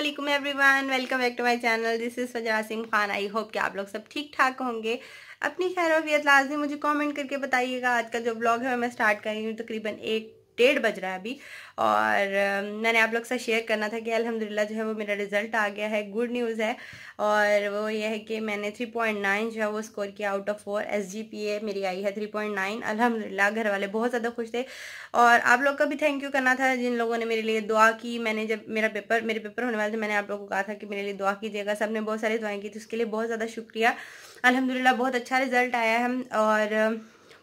Aslam everyone welcome back to my channel this is Saja Singh Khan I hope कि आप लोग सब ठीक ठाक होंगे अपनी खैर वफियत लाजमी मुझे कमेंट करके बताइएगा आज का जो ब्लॉग है मैं स्टार्ट कर रही हूँ तकरीबन एक डेढ़ बज रहा है अभी और मैंने आप लोग से शेयर करना था कि अल्हम्दुलिल्लाह जो है वो मेरा रिज़ल्ट आ गया है गुड न्यूज़ है और वो ये है कि मैंने 3.9 जो है वो स्कोर किया आउट ऑफ फोर एस मेरी आई है 3.9 पॉइंट अल्हम्दुलिल्लाह घर वाले बहुत ज़्यादा खुश थे और आप लोग का भी थैंक यू करना था जिन लोगों ने मेरे लिए दुआ की मैंने जब मेरा पेपर मेरे पेपर होने वाले थे मैंने आप लोगों को कहा था कि मेरे लिए दुआ कीजिएगा सब ने बहुत सारी दुआएँ की तो उसके लिए बहुत ज़्यादा शुक्रिया अलहमदिल्ला बहुत अच्छा रिज़ल्ट आया है और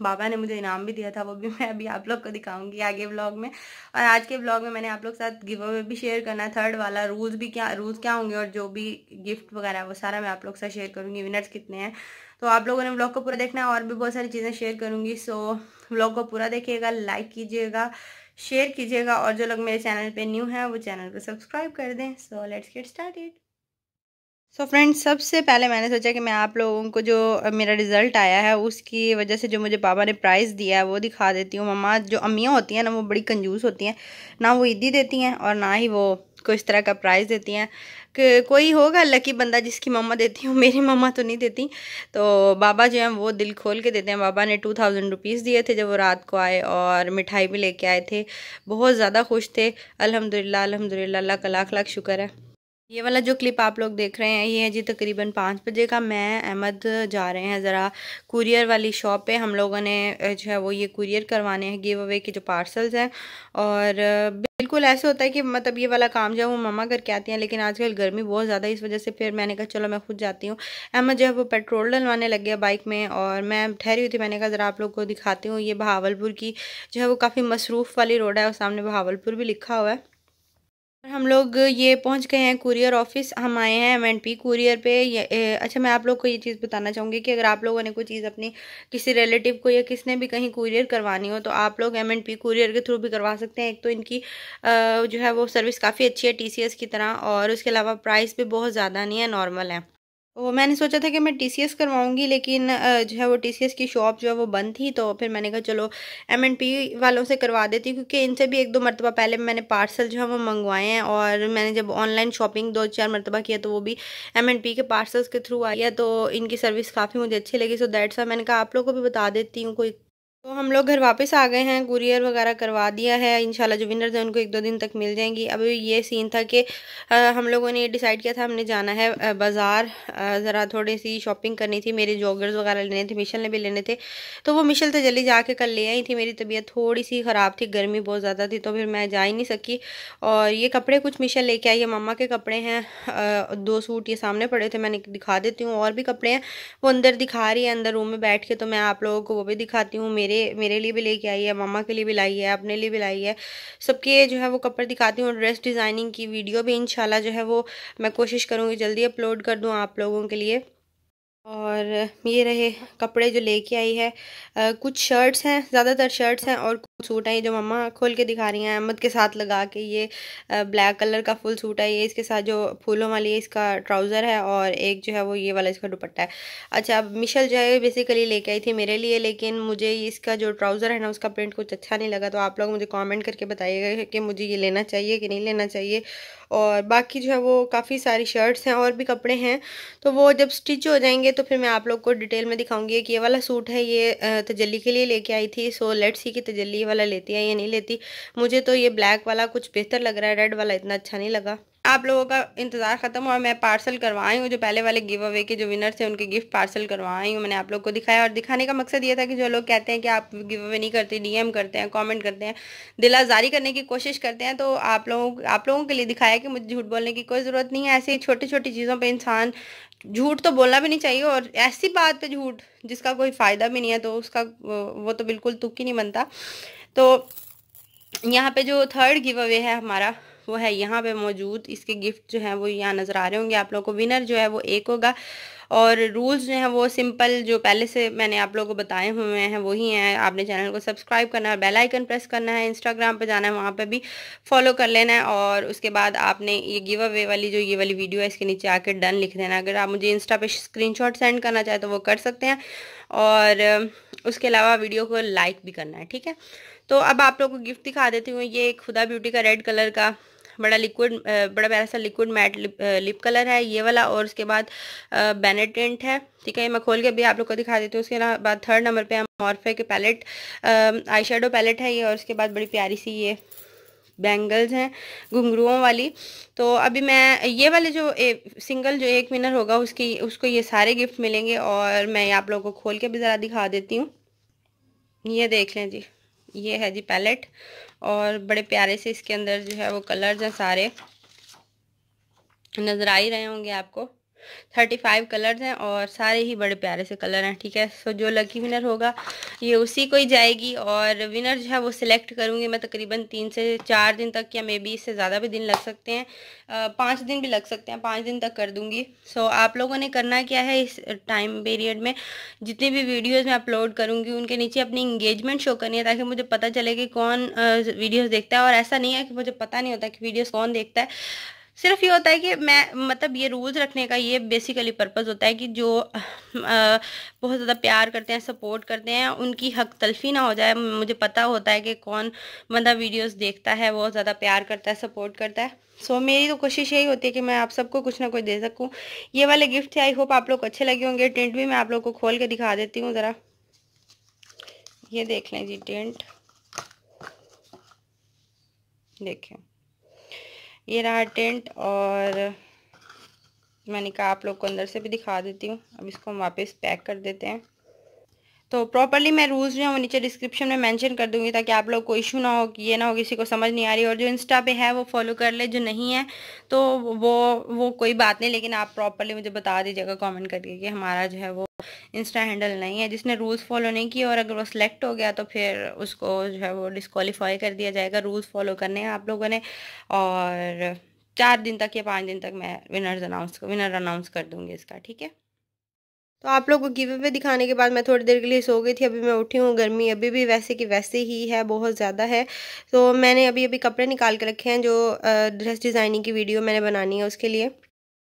बाबा ने मुझे इनाम भी दिया था वो भी मैं अभी आप लोग को दिखाऊंगी आगे ब्लॉग में और आज के ब्लॉग में मैंने आप लोग के साथ गिव अवे भी शेयर करना है थर्ड वाला रूल्स भी क्या रूल्स क्या होंगे और जो भी गिफ्ट वगैरह है वो सारा मैं आप लोग के साथ शेयर करूँगी विनर्स कितने हैं तो आप लोगों ने ब्लॉग को पूरा देखना है और भी बहुत सारी चीज़ें शेयर करूंगी सो ब्लॉग को पूरा देखिएगा लाइक कीजिएगा शेयर कीजिएगा और जो लोग मेरे चैनल पे न्यू हैं वो चैनल को सब्सक्राइब कर दें so let's get started so so friends सबसे पहले मैंने सोचा कि मैं आप लोगों को जो मेरा रिज़ल्ट आया है उसकी वजह से जो मुझे पापा ने प्राइज़ दिया है वो दिखा देती हूँ मम्मा जो अम्मियाँ होती हैं ना वो बड़ी कंजूस होती हैं ना वो ईदी देती हैं और ना ही वो कोई इस तरह का प्राइज़ देती हैं कि कोई होगा लकी बंदा जिसकी मम्मा देती हूँ मेरी मम्मा तो नहीं देती तो बाबा जो है वो दिल खोल के देते हैं बाबा ने टू थाउजेंड रुपीज़ दिए थे जब वो रात को आए और मिठाई भी लेके आए थे बहुत ज़्यादा खुश थे अलहमदिल्ला अलहमदिल्ला का लाख लाख शुक्र है ये वाला जो क्लिप आप लोग देख रहे हैं ये है जी तकरीबन पाँच बजे का मैं अहमद जा रहे हैं ज़रा कुरियर वाली शॉप पे हम लोगों ने जो है वो ये कुरियर करवाने हैं गिव अवे के जो पार्सल्स हैं और बिल्कुल ऐसे होता है कि मतलब ये वाला काम जो है वो मम्मा करके आती हैं लेकिन आजकल गर्मी बहुत ज़्यादा इस वजह से फिर मैंने कहा चलो मैं खुद जाती हूँ अहमद जो है वो पेट्रोल डलवाने लग गया बाइक में और मैं ठहरी हुई थी मैंने कहा ज़रा आप लोग को दिखाती हूँ ये बहावलपुर की जो है वो काफ़ी मसरूफ़ वाली रोड है और सामने बहावलपुर भी लिखा हुआ है हम लोग ये पहुंच गए हैं कुरियर ऑफिस हम आए हैं एम एंड पी कुरियर पे ये, ए, अच्छा मैं आप लोग को ये चीज़ बताना चाहूँगी कि अगर आप लोगों ने कोई चीज़ अपनी किसी रिलेटिव को या किसने भी कहीं कुरियर करवानी हो तो आप लोग एम एंड पी कुरियर के थ्रू भी करवा सकते हैं एक तो इनकी आ, जो है वो सर्विस काफ़ी अच्छी है टी की तरह और उसके अलावा प्राइस भी बहुत ज़्यादा नहीं है नॉर्मल है तो मैंने सोचा था कि मैं टी करवाऊँगी लेकिन जो है वो टी की शॉप जो है वो बंद थी तो फिर मैंने कहा चलो एम एंड पी वालों से करवा देती क्योंकि इनसे भी एक दो मरतबा पहले मैंने पार्सल जो है वो मंगवाए हैं और मैंने जब ऑनलाइन शॉपिंग दो चार मरतबा किया तो वो भी एम एंड पी के पार्सल्स के थ्रू आई तो इनकी सर्विस काफ़ी मुझे अच्छी लगी सो दैट्स मैंने कहा आप लोग को भी बता देती हूँ कोई तो हम लोग घर वापस आ गए हैं कुरियर वगैरह करवा दिया है इन जो विनर्स हैं उनको एक दो दिन तक मिल जाएंगी अब ये सीन था कि हम लोगों ने डिसाइड किया था हमने जाना है बाज़ार ज़रा थोड़ी सी शॉपिंग करनी थी मेरे जॉगर्स वगैरह लेने थे मिशल ने भी लेने थे तो वो मिशल तो जल्दी जाके कल ले आई थी मेरी तबीयत थोड़ी सी ख़राब थी गर्मी बहुत ज़्यादा थी तो फिर मैं जा ही नहीं सकी और ये कपड़े कुछ मिशल लेके आई है मम्मा के कपड़े हैं दो सूट ये सामने पड़े थे मैंने दिखा देती हूँ और भी कपड़े हैं वो अंदर दिखा रही है अंदर रूम में बैठ के तो मैं आप लोगों को वो भी दिखाती हूँ मेरे मेरे लिए भी लेके आई है मामा के लिए भी लाई है अपने लिए भी लाई है सबके जो है वो कपड़े दिखाती हूँ ड्रेस डिज़ाइनिंग की वीडियो भी इंशाल्लाह जो है वो मैं कोशिश करूँगी जल्दी अपलोड कर दूँ आप लोगों के लिए और ये रहे कपड़े जो लेके आई है आ, कुछ शर्ट्स हैं ज़्यादातर शर्ट्स हैं और सूट है जो मम्मा खोल के दिखा रही हैं अहमद के साथ लगा के ये ब्लैक कलर का फुल सूट है ये इसके साथ जो फूलों वाली है इसका ट्राउज़र है और एक जो है वो ये वाला इसका दुपट्टा है अच्छा अब मिशल जो है बेसिकली लेके आई थी मेरे लिए लेकिन मुझे इसका जो ट्राउज़र है ना उसका प्रिंट कुछ अच्छा नहीं लगा तो आप लोग मुझे कॉमेंट करके बताइएगा कि मुझे ये लेना चाहिए कि नहीं लेना चाहिए और बाकी जो है वो काफ़ी सारी शर्ट्स हैं और भी कपड़े हैं तो वो जब स्टिच हो जाएंगे तो फिर मैं आप लोग को डिटेल में दिखाऊंगी कि ये वाला सूट है ये तजली के लिए लेके आई थी सो लेट्स सी की तजली वाला लेती है या नहीं लेती मुझे तो ये ब्लैक वाला कुछ बेहतर लग रहा है रेड वाला इतना अच्छा नहीं लगा आप लोगों का इंतज़ार ख़त्म हुआ मैं पार्सल करवाई हूँ जो पहले वाले गिव अवे के जो विनर थे उनके गिफ्ट पार्सल करवाई हूँ मैंने आप लोग को दिखाया और दिखाने का मकसद ये था कि जो लोग कहते हैं कि आप गिव अवे नहीं करते डीएम करते हैं कमेंट करते हैं दिला जारी करने की कोशिश करते हैं तो आप लोगों आप लोगों के लिए दिखाया कि मुझे झूठ बोलने की कोई ज़रूरत नहीं है ऐसे छोटी छोटी चीज़ों पर इंसान झूठ तो बोलना भी नहीं चाहिए और ऐसी बात पर झूठ जिसका कोई फ़ायदा भी नहीं है तो उसका वो तो बिल्कुल तुक ही नहीं बनता तो यहाँ पे जो थर्ड गिव अवे है हमारा वो है यहाँ पे मौजूद इसके गिफ्ट जो है वो यहाँ नज़र आ रहे होंगे आप लोगों को विनर जो है वो एक होगा और रूल्स जो हैं वो सिंपल जो पहले से मैंने आप लोगों को बताए हुए हैं वही हैं आपने चैनल को सब्सक्राइब करना है बेल आइकन प्रेस करना है इंस्टाग्राम पर जाना है वहाँ पर भी फॉलो कर लेना है और उसके बाद आपने ये गिव अवे वाली जो ये वाली वीडियो है इसके नीचे आके डन लिख देना अगर आप मुझे इंस्टा पे स्क्रीनशॉट सेंड करना चाहें तो वो कर सकते हैं और उसके अलावा वीडियो को लाइक भी करना है ठीक है तो अब आप लोग को गिफ्ट दिखा देती हूँ ये खुदा ब्यूटी का रेड कलर का बड़ा लिक्विड बड़ा प्यारा सा liquid matte lip, lip colour है ये वाला और उसके बाद बेनेटेंट है ठीक है ये मैं खोल के अभी आप लोग को दिखा देती हूँ उसके बाद थर्ड नंबर पे मॉर्फे के पैलेट आई शेडो पैलेट है ये और उसके बाद बड़ी प्यारी सी ये बैंगल्स हैं घुंगरुओं वाली तो अभी मैं ये वाले जो ए, सिंगल जो एक विनर होगा उसकी उसको ये सारे गिफ्ट मिलेंगे और मैं आप लोगों को खोल के भी ज़रा दिखा देती हूँ ये देख लें जी ये है जी पैलेट और बड़े प्यारे से इसके अंदर जो है वो कलर्स हैं सारे नज़र आ ही रहे होंगे आपको थर्टी फाइव कलर्स हैं और सारे ही बड़े प्यारे से कलर हैं ठीक है सो जो लकी विनर होगा ये उसी को ही जाएगी और विनर जो है वो सिलेक्ट करूँगी मैं तकरीबन तीन से चार दिन तक या मे बी इससे ज़्यादा भी दिन लग सकते हैं पाँच दिन भी लग सकते हैं पाँच दिन तक कर दूँगी सो आप लोगों ने करना क्या है इस टाइम पीरियड में जितनी भी वीडियोज़ मैं अपलोड करूँगी उनके नीचे अपनी इंगेजमेंट शो करनी है ताकि मुझे पता चले कि कौन वीडियोज़ देखता है और ऐसा नहीं है कि मुझे पता नहीं होता कि वीडियोज़ कौन देखता है सिर्फ ये होता है कि मैं मतलब ये रूल्स रखने का ये बेसिकली पर्पज़ होता है कि जो आ, बहुत ज़्यादा प्यार करते हैं सपोर्ट करते हैं उनकी हक तलफी ना हो जाए मुझे पता होता है कि कौन बंदा वीडियोस देखता है बहुत ज़्यादा प्यार करता है सपोर्ट करता है सो so, मेरी तो कोशिश यही होती है कि मैं आप सबको कुछ ना कुछ दे सकूँ ये वाले गिफ्ट थे आई होप आप लोग अच्छे लगे होंगे टेंट भी मैं आप लोग को खोल के दिखा देती हूँ ज़रा ये देख लें जी टेंट देखें ये रहा टेंट और मैंने कहा आप लोग को अंदर से भी दिखा देती हूँ अब इसको हम वापस पैक कर देते हैं तो प्रॉपरली मैं रूल्स जो है वो नीचे डिस्क्रिप्शन में मेंशन कर दूंगी ताकि आप लोग को इशू ना हो कि ये ना हो किसी को समझ नहीं आ रही और जो इंस्टा पे है वो फॉलो कर ले जो नहीं है तो वो वो कोई बात नहीं लेकिन आप प्रॉपरली मुझे बता दीजिएगा कमेंट करके कि हमारा जो है वो इंस्टा हैंडल नहीं है जिसने रूल्स फॉलो नहीं किए और अगर वो सिलेक्ट हो गया तो फिर उसको जो है वो डिस्कवालीफाई कर दिया जाएगा रूल्स फॉलो करने हैं आप लोगों ने और चार दिन तक या पाँच दिन तक मैं विनर्स अनाउंस विनर अनाउंस कर दूँगी इसका ठीक है तो आप लोग को गिव अवे दिखाने के बाद मैं थोड़ी देर के लिए सो गई थी अभी मैं उठी हूँ गर्मी अभी भी वैसे कि वैसे ही है बहुत ज़्यादा है तो मैंने अभी अभी कपड़े निकाल के रखे हैं जो ड्रेस डिज़ाइनिंग की वीडियो मैंने बनानी है उसके लिए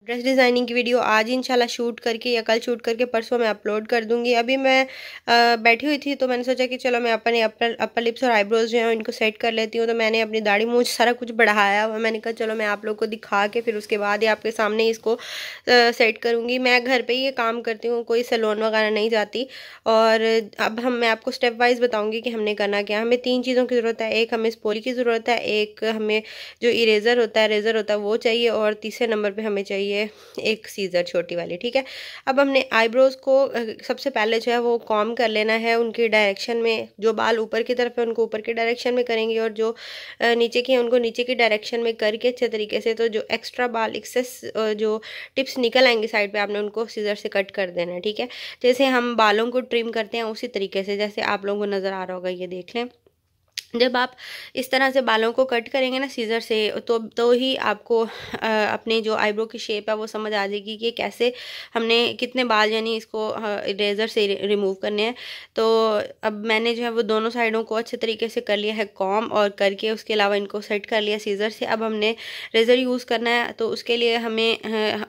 ड्रेस डिज़ाइनिंग की वीडियो आज इंशाल्लाह शूट करके या कल शूट करके परसों मैं अपलोड कर दूंगी अभी मैं आ, बैठी हुई थी तो मैंने सोचा कि चलो मैं अपने अपर अपर लिप्स और आईब्रोज जो हैं इनको सेट कर लेती हूँ तो मैंने अपनी दाढ़ी मूछ सारा कुछ बढ़ाया और मैंने कहा चलो मैं आप लोग को दिखा के फिर उसके बाद ही आपके सामने इसको आ, सेट करूँगी मैं घर पर ही ये काम करती हूँ कोई सैलून वगैरह नहीं जाती और अब हम मैं आपको स्टेप वाइज बताऊँगी कि हमने करना क्या हमें तीन चीज़ों की ज़रूरत है एक हमें स्पोरी की ज़रूरत है एक हमें जो इरेज़र होता है इरेज़र होता है वो चाहिए और तीसरे नंबर पर हमें चाहिए ये एक सीज़र छोटी वाली ठीक है अब हमने आईब्रोज़ को सबसे पहले जो है वो कॉम कर लेना है उनकी डायरेक्शन में जो बाल ऊपर की तरफ है उनको ऊपर की डायरेक्शन में करेंगे और जो नीचे की है उनको नीचे की डायरेक्शन में करके अच्छे तरीके से तो जो एक्स्ट्रा बाल एक्सेस जो टिप्स निकल आएंगे साइड पर आपने उनको सीज़र से कट कर देना है ठीक है जैसे हम बालों को ट्रिम करते हैं उसी तरीके से जैसे आप लोगों को नज़र आ रहा होगा ये देख लें जब आप इस तरह से बालों को कट करेंगे ना सीज़र से तो तो ही आपको आ, अपने जो आईब्रो की शेप है वो समझ आ जाएगी कि कैसे हमने कितने बाल यानी इसको रेज़र से रिमूव करने हैं तो अब मैंने जो है वो दोनों साइडों को अच्छे तरीके से कर लिया है कॉम और करके उसके अलावा इनको सेट कर लिया सीज़र से अब हमने रेज़र यूज़ करना है तो उसके लिए हमें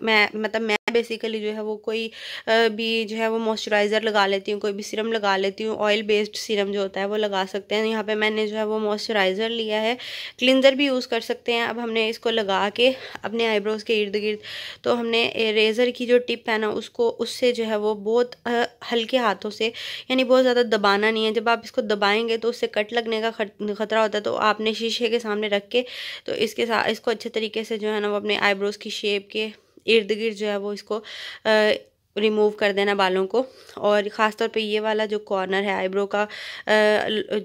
मैं मतलब मैं बेसिकली जो है वो कोई भी जो है वो मॉइस्चराइज़र लगा लेती हूँ कोई भी सिरम लगा लेती हूँ ऑयल बेस्ड सिरम जो होता है वो लगा सकते हैं यहाँ पर मैंने जो जो है वो मॉइस्चराइज़र लिया है क्लिनज़र भी यूज़ कर सकते हैं अब हमने इसको लगा के अपने आईब्रोज़ के इर्द गिर्द तो हमने रेज़र की जो टिप है ना उसको उससे जो है वो बहुत हल्के हाथों से यानी बहुत ज़्यादा दबाना नहीं है जब आप इसको दबाएंगे तो उससे कट लगने का ख़तरा होता है तो आपने शीशे के सामने रख के तो इसके साथ इसको अच्छे तरीके से जो है ना वो अपने आईब्रोज़ की शेप के इर्द गिर्द जो है वो इसको रिमूव कर देना बालों को और ख़ास तौर पे ये वाला जो कॉर्नर है आईब्रो का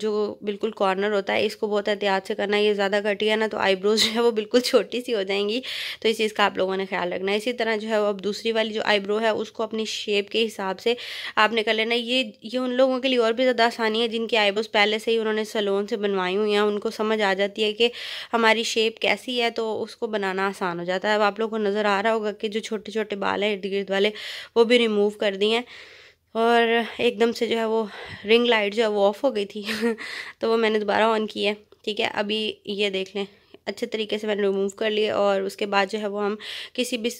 जो बिल्कुल कॉर्नर होता है इसको बहुत एहतियात से करना ये ज़्यादा घट गया ना तो आईब्रोज़ जो है वो बिल्कुल छोटी सी हो जाएंगी तो इस चीज़ का आप लोगों ने ख्याल रखना है इसी तरह जो है वो अब दूसरी वाली जो आईब्रो है उसको अपनी शेप के हिसाब से आपने कर लेना ये ये उन लोगों के लिए और भी ज़्यादा आसानी है जिनकी आईब्रोज़ पहले से ही उन्होंने सलोन से बनवाई हुई हैं उनको समझ आ जाती है कि हमारी शेप कैसी है तो उसको बनाना आसान हो जाता है अब आप लोग को नज़र आ रहा होगा कि जो छोटे छोटे बाल हैं इर्द गिर्द वाले वो भी रिमूव कर दी हैं और एकदम से जो है वो रिंग लाइट जो है वो ऑफ़ हो गई थी तो वो मैंने दोबारा ऑन की है ठीक है अभी ये देख लें अच्छे तरीके से मैंने रिमूव कर लिए और उसके बाद जो है वो हम किसी भी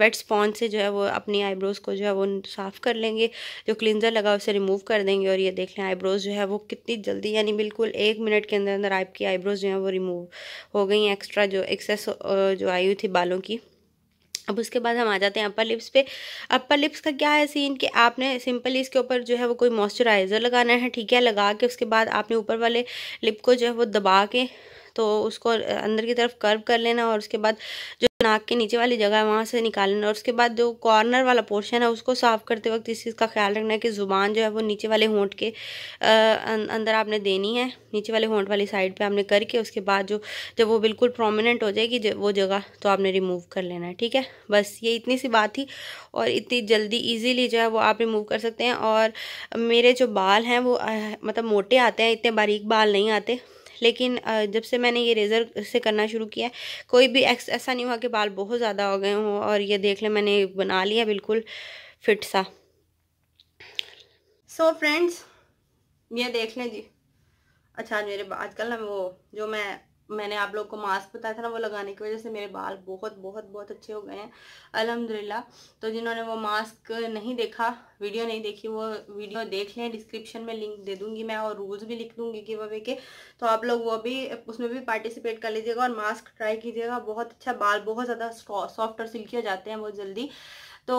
वेट स्पॉन्ज से जो है वो अपनी आईब्रोज़ को जो है वो साफ़ कर लेंगे जो क्लिनज़र लगा उसे रिमूव कर देंगे और ये देख लें आईब्रोज़ जो है वो कितनी जल्दी यानी बिल्कुल एक मिनट के अंदर अंदर आपकी आईब्रोज़ जो है वो रिमूव हो गई हैं एक्स्ट्रा जो एक्सेस जो आई हुई थी बालों की अब उसके बाद हम आ जाते हैं अपर लिप्स पे अपर लिप्स का क्या है सीन कि आपने सिंपली इसके ऊपर जो है वो कोई मॉइस्चराइज़र लगाना है ठीक है लगा के उसके बाद आपने ऊपर वाले लिप को जो है वो दबा के तो उसको अंदर की तरफ कर्व कर लेना और उसके बाद जो नाक के नीचे वाली जगह है वहाँ से निकाल लेना और उसके बाद जो कॉर्नर वाला पोर्शन है उसको साफ करते वक्त इस चीज़ का ख्याल रखना है कि ज़ुबान जो है वो नीचे वाले होंठ के अं, अंदर आपने देनी है नीचे वाले होंठ वाली साइड पे आपने करके उसके बाद जो जब वो बिल्कुल प्रोमिनेंट हो जाएगी वो जगह तो आपने रिमूव कर लेना है ठीक है बस ये इतनी सी बात थी और इतनी जल्दी ईजीली जो है वो आप रिमूव कर सकते हैं और मेरे जो बाल हैं वो मतलब मोटे आते हैं इतने बारीक बाल नहीं आते लेकिन जब से मैंने ये रेज़र से करना शुरू किया कोई भी एक्स ऐसा नहीं हुआ कि बाल बहुत ज़्यादा हो गए हों और ये देख लें मैंने बना लिया बिल्कुल फिट सा सो so फ्रेंड्स ये देख लें जी अच्छा मेरे आजकल ना वो जो मैं मैंने आप लोग को मास्क बताया था ना वो लगाने की वजह से मेरे बाल बहुत बहुत बहुत अच्छे हो गए हैं अलहमदिल्ला तो जिन्होंने वो मास्क नहीं देखा वीडियो नहीं देखी वो वीडियो देख लें डिस्क्रिप्शन में लिंक दे दूंगी मैं और रूल्स भी लिख दूंगी कि वे के तो आप लोग वो भी उसमें भी पार्टिसिपेट कर लीजिएगा और मास्क ट्राई कीजिएगा बहुत अच्छा बाल बहुत ज़्यादा सॉफ्ट और सिल्की हो जाते हैं बहुत जल्दी तो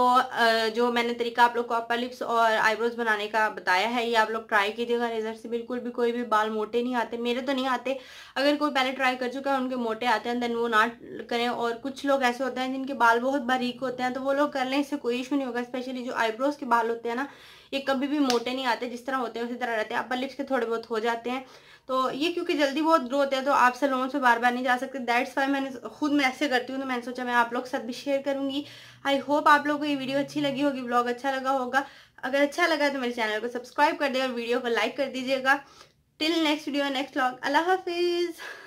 जो मैंने तरीका आप लोग को अपर लिप्स और आईब्रोज बनाने का बताया है ये आप लोग ट्राई कीजिएगा रेजर से बिल्कुल भी कोई भी बाल मोटे नहीं आते मेरे तो नहीं आते अगर कोई पहले ट्राई कर चुका है उनके मोटे आते हैं देन वो ना करें और कुछ लोग ऐसे होते हैं जिनके बाल बहुत बारीक होते हैं तो वो लोग कर लें इससे कोई इशू नहीं होगा स्पेशली जो आईब्रोज के बाल होते हैं ना ये कभी भी मोटे नहीं आते जिस तरह होते हैं उसी तरह रहते हैं अपर लिप्स के थोड़े बहुत हो जाते हैं तो ये क्योंकि जल्दी बहुत होते हैं तो आप सलोन से बार बार नहीं जा सकते दैट्स वाई मैंने खुद मैं ऐसे करती हूँ तो मैंने सोचा मैं आप लोग के साथ भी शेयर करूंगी आई होप आप लोगों को ये वीडियो अच्छी लगी होगी ब्लॉग अच्छा लगा होगा अगर अच्छा लगा तो मेरे चैनल को सब्सक्राइब कर देगा वीडियो को लाइक कर दीजिएगा till next video next blog अल्लाह हाफिज़